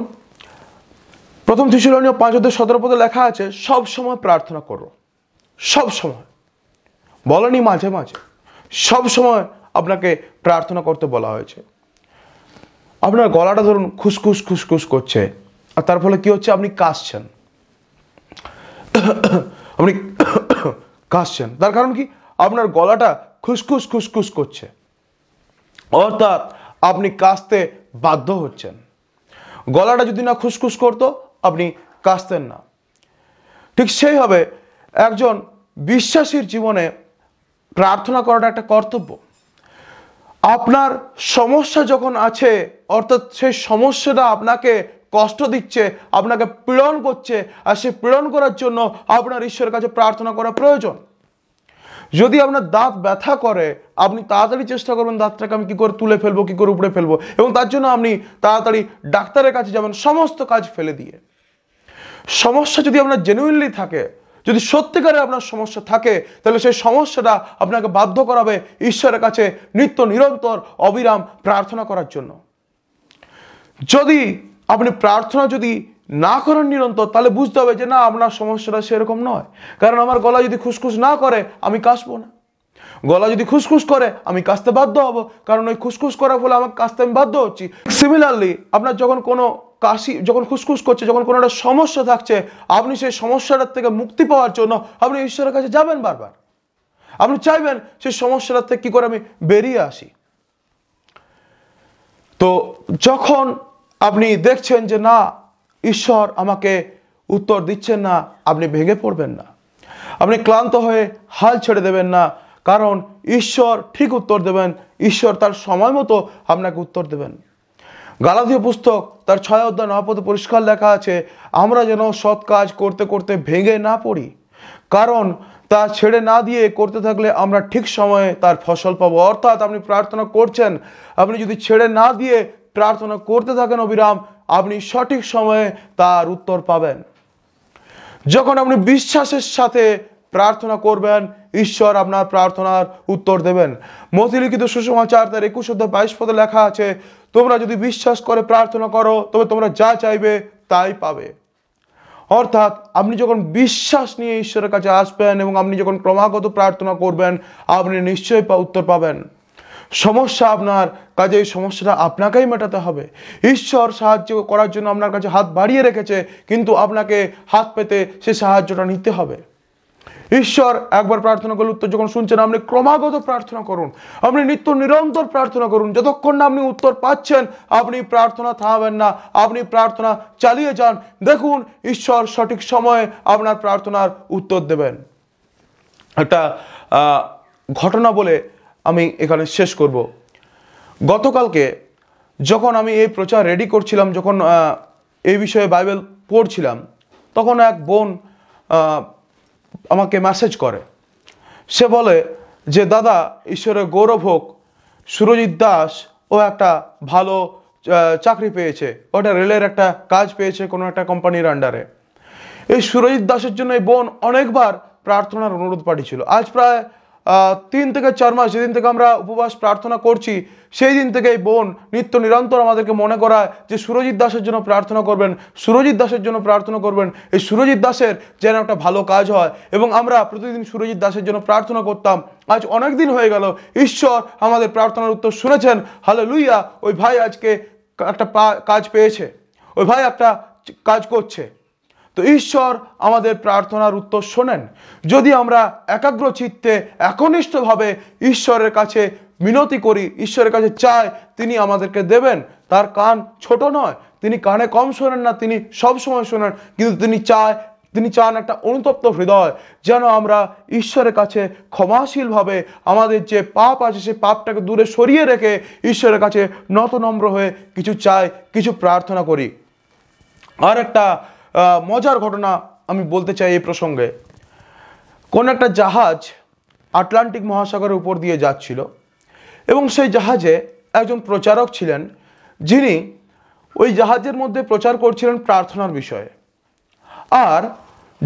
প্রথম ত্রিশুলনীয় পাঁচ হাজার সতেরো পদে লেখা আছে সব সময় প্রার্থনা করো সব সময় বলনি মাঝে মাঝে সব সময় আপনাকে প্রার্থনা করতে বলা হয়েছে আপনার গলাটা ধরুন খুসখুস খুসখুস করছে আর তার ফলে কী হচ্ছে আপনি কাশছেন আপনি কাশছেন তার কারণ কি আপনার গলাটা খুসখুস খুসখুস করছে অর্থাৎ আপনি কাশতে বাধ্য হচ্ছেন গলাটা যদি না খুসখুস করতো আপনি কাশতেন না ঠিক সেইভাবে একজন বিশ্বাসীর জীবনে প্রার্থনা করাটা একটা কর্তব্য আপনার সমস্যা যখন আছে অর্থাৎ সেই সমস্যাটা আপনাকে কষ্ট দিচ্ছে আপনাকে পীড়ন করছে আর সে পীড়ন করার জন্য আপনার ঈশ্বরের কাছে প্রার্থনা করা প্রয়োজন যদি আপনার দাঁত ব্যথা করে আপনি তাড়াতাড়ি চেষ্টা করবেন দাঁতটাকে আমি কী করে তুলে ফেলবো কী করে উপড়ে ফেলবো এবং তার জন্য আপনি তাড়াতাড়ি ডাক্তারের কাছে যাবেন সমস্ত কাজ ফেলে দিয়ে সমস্যা যদি আপনার জেনুইনলি থাকে যদি সত্যিকারে আপনার সমস্যা থাকে তাহলে সেই সমস্যাটা আপনাকে বাধ্য করাবে ঈশ্বরের কাছে নিত্য নিরন্তর অবিরাম প্রার্থনা করার জন্য যদি আপনি প্রার্থনা যদি না করেন নিরন্তর তাহলে বুঝতে হবে যে না আপনার সমস্যাটা সেরকম নয় কারণ আমার গলা যদি খুসখুস না করে আমি কাশবো না গলা যদি খুসখুস করে আমি কাশতে বাধ্য হব কারণ ওই খুসখুস করার ফলে আমার কাশতে আমি বাধ্য হচ্ছি সিমিলারলি আপনার যখন কোনো কাশি যখন খুসখুস করছে যখন কোনো একটা সমস্যা থাকছে আপনি সেই সমস্যাটার থেকে মুক্তি পাওয়ার জন্য আপনি ঈশ্বরের কাছে যাবেন বারবার আপনি চাইবেন সেই সমস্যাটার থেকে কী করে আমি বেরিয়ে আসি তো যখন আপনি দেখছেন যে না ঈশ্বর আমাকে উত্তর দিচ্ছেন না আপনি ভেঙে পড়বেন না আপনি ক্লান্ত হয়ে হাল ছেড়ে দেবেন না কারণ ঈশ্বর ঠিক উত্তর দেবেন ঈশ্বর তার সময় মতো আপনাকে উত্তর দেবেন গালাধীয় পুস্তক তার ছয় অধ্যায় নবপদে পরিষ্কার লেখা আছে আমরা যেন সৎ কাজ করতে করতে ভেঙে না পড়ি কারণ তা ছেড়ে না দিয়ে করতে থাকলে আমরা ঠিক সময়ে তার ফসল পাবো অর্থাৎ আপনি প্রার্থনা করছেন আপনি যদি ছেড়ে না দিয়ে প্রার্থনা করতে থাকেন অবিরাম আপনি সঠিক সময়ে তার উত্তর পাবেন যখন আপনি বিশ্বাসের সাথে প্রার্থনা করবেন ঈশ্বর আপনার প্রার্থনার উত্তর দেবেন মতিলিখিত সুষমাচার তার একুশ অধ্যায় বাইশ পদে লেখা আছে তোমরা যদি বিশ্বাস করে প্রার্থনা করো তবে তোমরা যা চাইবে তাই পাবে অর্থাৎ আপনি যখন বিশ্বাস নিয়ে ঈশ্বরের কাছে আসবেন এবং আপনি যখন ক্রমাগত প্রার্থনা করবেন আপনি নিশ্চয়ই উত্তর পাবেন সমস্যা আপনার কাজে এই সমস্যাটা আপনাকেই মেটাতে হবে ঈশ্বর সাহায্য করার জন্য আপনার কাছে হাত বাড়িয়ে রেখেছে কিন্তু আপনাকে হাত পেতে সে সাহায্যটা নিতে হবে ঈশ্বর একবার প্রার্থনা করলে উত্তর যখন শুনছেন আপনি ক্রমাগত প্রার্থনা করুন আপনি নিত্য নিরন্তর প্রার্থনা করুন যতক্ষণ না আপনি উত্তর পাচ্ছেন আপনি প্রার্থনা থামাবেন না আপনি প্রার্থনা চালিয়ে যান দেখুন ঈশ্বর সঠিক সময়ে আপনার প্রার্থনার উত্তর দেবেন একটা ঘটনা বলে আমি এখানে শেষ করব গতকালকে যখন আমি এই প্রচার রেডি করছিলাম যখন এই বিষয়ে বাইবেল পড়ছিলাম তখন এক বোন আমাকে মেসেজ করে সে বলে যে দাদা ঈশ্বরের গৌরব হোক সুরজিৎ দাস ও একটা ভালো চাকরি পেয়েছে ওটা রেলের একটা কাজ পেয়েছে কোনো একটা কোম্পানির আন্ডারে এই সুরজিৎ দাসের জন্য এই বোন অনেকবার প্রার্থনার অনুরোধ পাঠিয়েছিল আজ প্রায় তিন থেকে চার মাস যেদিন থেকে আমরা উপবাস প্রার্থনা করছি সেই দিন থেকে এই বোন নিত্য নিরন্তর আমাদেরকে মনে করায় যে সুরজিৎ দাসের জন্য প্রার্থনা করবেন সুরজিৎ দাসের জন্য প্রার্থনা করবেন এই সুরজিৎ দাসের যেন একটা ভালো কাজ হয় এবং আমরা প্রতিদিন সুরজিৎ দাসের জন্য প্রার্থনা করতাম আজ অনেক দিন হয়ে গেল ঈশ্বর আমাদের প্রার্থনার উত্তর শুনেছেন হালে লুইয়া ওই ভাই আজকে একটা কাজ পেয়েছে ওই ভাই একটা কাজ করছে তো ঈশ্বর আমাদের প্রার্থনার উত্তর শোনেন যদি আমরা একাগ্র চিত্তে একনিষ্ঠভাবে ঈশ্বরের কাছে মিনতি করি ঈশ্বরের কাছে চাই তিনি আমাদেরকে দেবেন তার কান ছোট নয় তিনি কানে কম শোনেন না তিনি সব সময় শোনেন কিন্তু তিনি চায় তিনি চান একটা অনুতপ্ত হৃদয় যেন আমরা ঈশ্বরের কাছে ক্ষমাশীলভাবে আমাদের যে পাপ আছে সেই পাপটাকে দূরে সরিয়ে রেখে ঈশ্বরের কাছে নতনম্র হয়ে কিছু চাই কিছু প্রার্থনা করি আর একটা মজার ঘটনা আমি বলতে চাই এই প্রসঙ্গে কোন একটা জাহাজ আটলান্টিক মহাসাগরের উপর দিয়ে যাচ্ছিল এবং সেই জাহাজে একজন প্রচারক ছিলেন যিনি ওই জাহাজের মধ্যে প্রচার করছিলেন প্রার্থনার বিষয়ে আর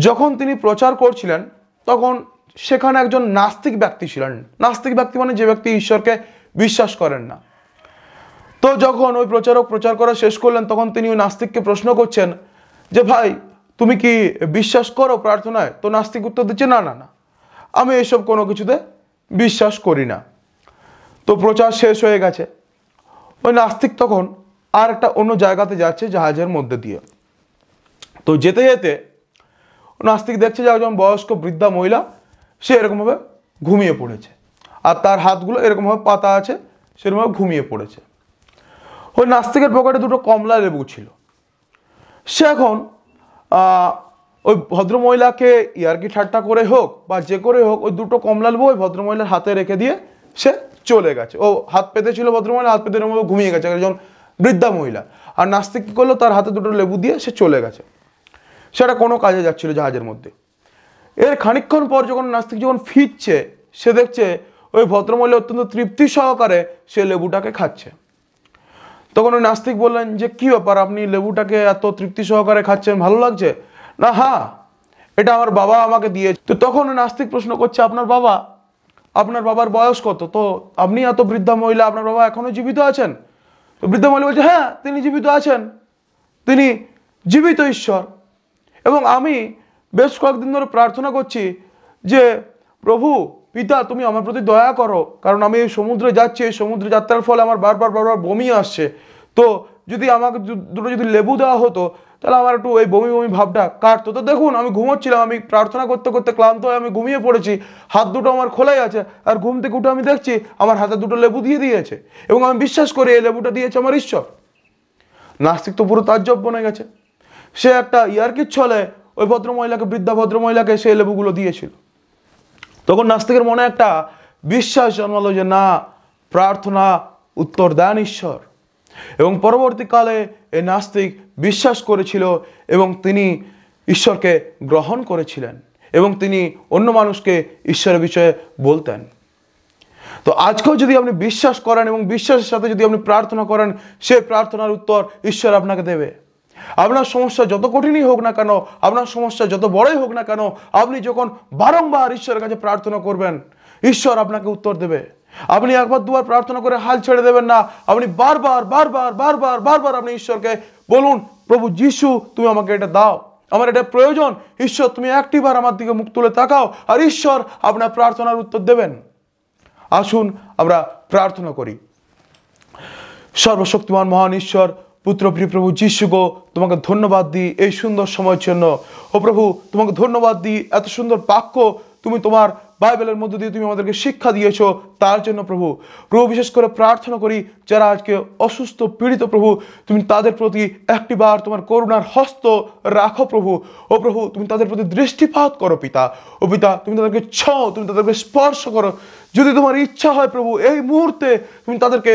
যখন তিনি প্রচার করছিলেন তখন সেখানে একজন নাস্তিক ব্যক্তি ছিলেন নাস্তিক ব্যক্তি মানে যে ব্যক্তি ঈশ্বরকে বিশ্বাস করেন না তো যখন ওই প্রচারক প্রচার করা শেষ করলেন তখন তিনি ওই নাস্তিককে প্রশ্ন করছেন যে ভাই তুমি কি বিশ্বাস করো প্রার্থনায় তো নাস্তিক উত্তর দিচ্ছে না না না আমি এসব কোনো কিছুতে বিশ্বাস করি না তো প্রচার শেষ হয়ে গেছে ওই নাস্তিক তখন আর একটা অন্য জায়গাতে যাচ্ছে জাহাজের মধ্যে দিয়ে তো যেতে যেতে নাস্তিক দেখছে যে একজন বয়স্ক বৃদ্ধা মহিলা সে এরকমভাবে ঘুমিয়ে পড়েছে আর তার হাতগুলো এরকমভাবে পাতা আছে সেরকমভাবে ঘুমিয়ে পড়েছে ওই নাস্তিকের পকেটে দুটো কমলা লেবু ছিল সে এখন ওই ভদ্রমহিলাকে ইয়ার্কি ঠাট্টা করে হোক বা যে করে হোক ওই দুটো কমলা লেবু ওই ভদ্রমহিলার হাতে রেখে দিয়ে সে চলে গেছে ও হাত পেতে ছিল মহিলা হাত পেতে মধ্যে ঘুমিয়ে গেছে একজন বৃদ্ধা মহিলা আর নাস্তিক কী করলো তার হাতে দুটো লেবু দিয়ে সে চলে গেছে সেটা কোনো কাজে যাচ্ছিল জাহাজের মধ্যে এর খানিক্ষণ পর যখন নাস্তিক যখন ফিরছে সে দেখছে ওই ভদ্রমহিলা অত্যন্ত তৃপ্তি সহকারে সে লেবুটাকে খাচ্ছে তখন ওই নাস্তিক বললেন যে কী ব্যাপার আপনি লেবুটাকে এত তৃপ্তি সহকারে খাচ্ছেন ভালো লাগছে না হ্যাঁ এটা আমার বাবা আমাকে দিয়েছে তো তখন ওই নাস্তিক প্রশ্ন করছে আপনার বাবা আপনার বাবার বয়স কত তো আপনি এত বৃদ্ধা মহিলা আপনার বাবা এখনও জীবিত আছেন তো বৃদ্ধা মহিলা বলছে হ্যাঁ তিনি জীবিত আছেন তিনি জীবিত ঈশ্বর এবং আমি বেশ কয়েকদিন ধরে প্রার্থনা করছি যে প্রভু পিতা তুমি আমার প্রতি দয়া করো কারণ আমি এই সমুদ্রে যাচ্ছি এই সমুদ্রে যাত্রার ফলে আমার বারবার বারবার বমি আসছে তো যদি আমাকে দুটো যদি লেবু দেওয়া হতো তাহলে আমার একটু ওই বমি বমি ভাবটা কাটতো তো দেখুন আমি ঘুমোচ্ছিলাম আমি প্রার্থনা করতে করতে ক্লান্ত হয়ে আমি ঘুমিয়ে পড়েছি হাত দুটো আমার খোলাই আছে আর ঘুম থেকে উঠে আমি দেখছি আমার হাতে দুটো লেবু দিয়ে দিয়েছে এবং আমি বিশ্বাস করি এই লেবুটা দিয়েছে আমার ঈশ্বর নাস্তিক তো পুরো তাজ্জব বনে গেছে সে একটা ইয়ার্কির ছলে ওই ভদ্রমহিলাকে বৃদ্ধা ভদ্রমহিলাকে সেই লেবুগুলো দিয়েছিল তখন নাস্তিকের মনে একটা বিশ্বাস জন্মালো যে না প্রার্থনা উত্তর দেন ঈশ্বর এবং পরবর্তীকালে এ নাস্তিক বিশ্বাস করেছিল এবং তিনি ঈশ্বরকে গ্রহণ করেছিলেন এবং তিনি অন্য মানুষকে ঈশ্বরের বিষয়ে বলতেন তো আজকেও যদি আপনি বিশ্বাস করেন এবং বিশ্বাসের সাথে যদি আপনি প্রার্থনা করেন সে প্রার্থনার উত্তর ঈশ্বর আপনাকে দেবে আপনার সমস্যা যত কঠিনই হোক না কেন আপনার সমস্যা যত বড়ই হোক না কেন আপনি যখন বারংবার ঈশ্বরের কাছে প্রার্থনা করবেন ঈশ্বর আপনাকে উত্তর দেবে আপনি একবার দুবার প্রার্থনা করে হাল ছেড়ে দেবেন না আপনি বারবার বারবার বারবার বারবার আপনি ঈশ্বরকে বলুন প্রভু যিশু তুমি আমাকে এটা দাও আমার এটা প্রয়োজন ঈশ্বর তুমি একটিবার আমার দিকে মুখ তুলে তাকাও আর ঈশ্বর আপনার প্রার্থনার উত্তর দেবেন আসুন আমরা প্রার্থনা করি সর্বশক্তিমান মহান ঈশ্বর পুত্র প্রিয় প্রভু যিশু গো তোমাকে ধন্যবাদ দিই এই সুন্দর সময়ের জন্য ও প্রভু তোমাকে ধন্যবাদ দিই এত সুন্দর বাক্য তুমি তোমার বাইবেলের মধ্য দিয়ে তুমি আমাদেরকে শিক্ষা দিয়েছ তার জন্য প্রভু প্রভু বিশেষ করে প্রার্থনা করি যারা আজকে অসুস্থ পীড়িত প্রভু তুমি তাদের প্রতি একটিবার তোমার করুণার হস্ত রাখো প্রভু ও প্রভু তুমি তাদের প্রতি দৃষ্টিপাত করো পিতা ও পিতা তুমি তাদেরকে ছ তুমি তাদেরকে স্পর্শ করো যদি তোমার ইচ্ছা হয় প্রভু এই মুহূর্তে তুমি তাদেরকে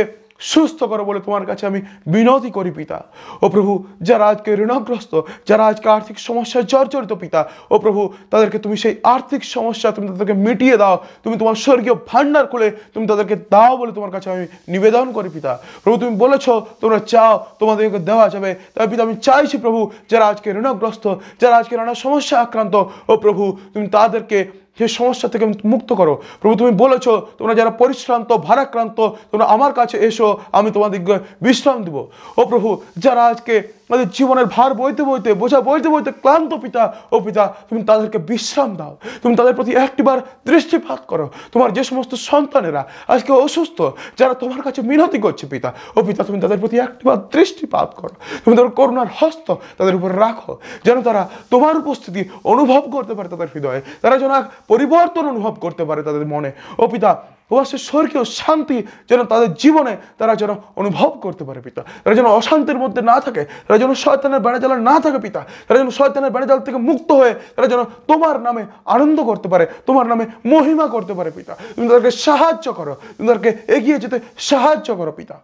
সুস্থ করো বলে তোমার কাছে আমি বিনতি করি পিতা ও প্রভু যারা আজকে ঋণগ্রস্ত যারা আজকে আর্থিক সমস্যায় জর্জরিত পিতা ও প্রভু তাদেরকে তুমি সেই আর্থিক সমস্যা তুমি তাদেরকে মিটিয়ে দাও তুমি তোমার স্বর্গীয় ভাণ্ডার খুলে তুমি তাদেরকে দাও বলে তোমার কাছে আমি নিবেদন করি পিতা প্রভু তুমি বলেছ তোমরা চাও তোমাদেরকে দেওয়া যাবে তাই পিতা আমি চাইছি প্রভু যারা আজকে ঋণগ্রস্ত যারা আজকে নানা সমস্যা আক্রান্ত ও প্রভু তুমি তাদেরকে সে সমস্যা থেকে মুক্ত করো প্রভু তুমি বলেছ তোমরা যারা পরিশ্রান্ত ভারাক্রান্ত তোমরা আমার কাছে এসো আমি তোমাদের বিশ্রাম দেবো ও প্রভু যারা আজকে তাদের জীবনের ভার বইতে বইতে বোঝা বইতে বইতে ক্লান্ত পিতা ও পিতা তুমি তাদেরকে বিশ্রাম দাও তুমি তাদের প্রতি একটিবার দৃষ্টিপাত করো তোমার যে সমস্ত সন্তানেরা আজকে অসুস্থ যারা তোমার কাছে মিনতি করছে পিতা ও পিতা তুমি তাদের প্রতি একটিবার দৃষ্টিপাত করো তুমি তাদের করুণার হস্ত তাদের উপর রাখো যেন তারা তোমার উপস্থিতি অনুভব করতে পারে তাদের হৃদয়ে তারা যেন এক পরিবর্তন অনুভব করতে পারে তাদের মনে ও পিতা প্রবাসী স্বর্গীয় শান্তি যেন তাদের জীবনে তারা যেন অনুভব করতে পারে পিতা তারা যেন অশান্তির মধ্যে না থাকে তারা যেন শয়তানের বেড়া না থাকে পিতা তারা যেন শয়তানের বেড়া জাল থেকে মুক্ত হয়ে তারা যেন তোমার নামে আনন্দ করতে পারে তোমার নামে মহিমা করতে পারে পিতা তুমি তাদেরকে সাহায্য করো তুমি তাদেরকে এগিয়ে যেতে সাহায্য করো পিতা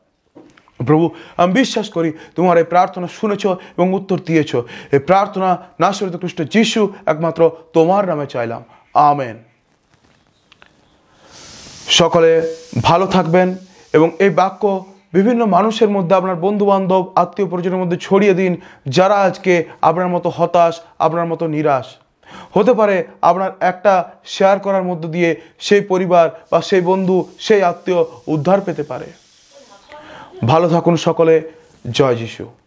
প্রভু আমি বিশ্বাস করি তোমার এই প্রার্থনা শুনেছ এবং উত্তর দিয়েছ এই প্রার্থনা না শুনে তো খ্রিস্ট যিশু একমাত্র তোমার নামে চাইলাম আমেন সকলে ভালো থাকবেন এবং এই বাক্য বিভিন্ন মানুষের মধ্যে আপনার বন্ধুবান্ধব আত্মীয় পরিজনের মধ্যে ছড়িয়ে দিন যারা আজকে আপনার মতো হতাশ আপনার মতো নিরাশ হতে পারে আপনার একটা শেয়ার করার মধ্য দিয়ে সেই পরিবার বা সেই বন্ধু সেই আত্মীয় উদ্ধার পেতে পারে ভালো থাকুন সকলে জয় যিশু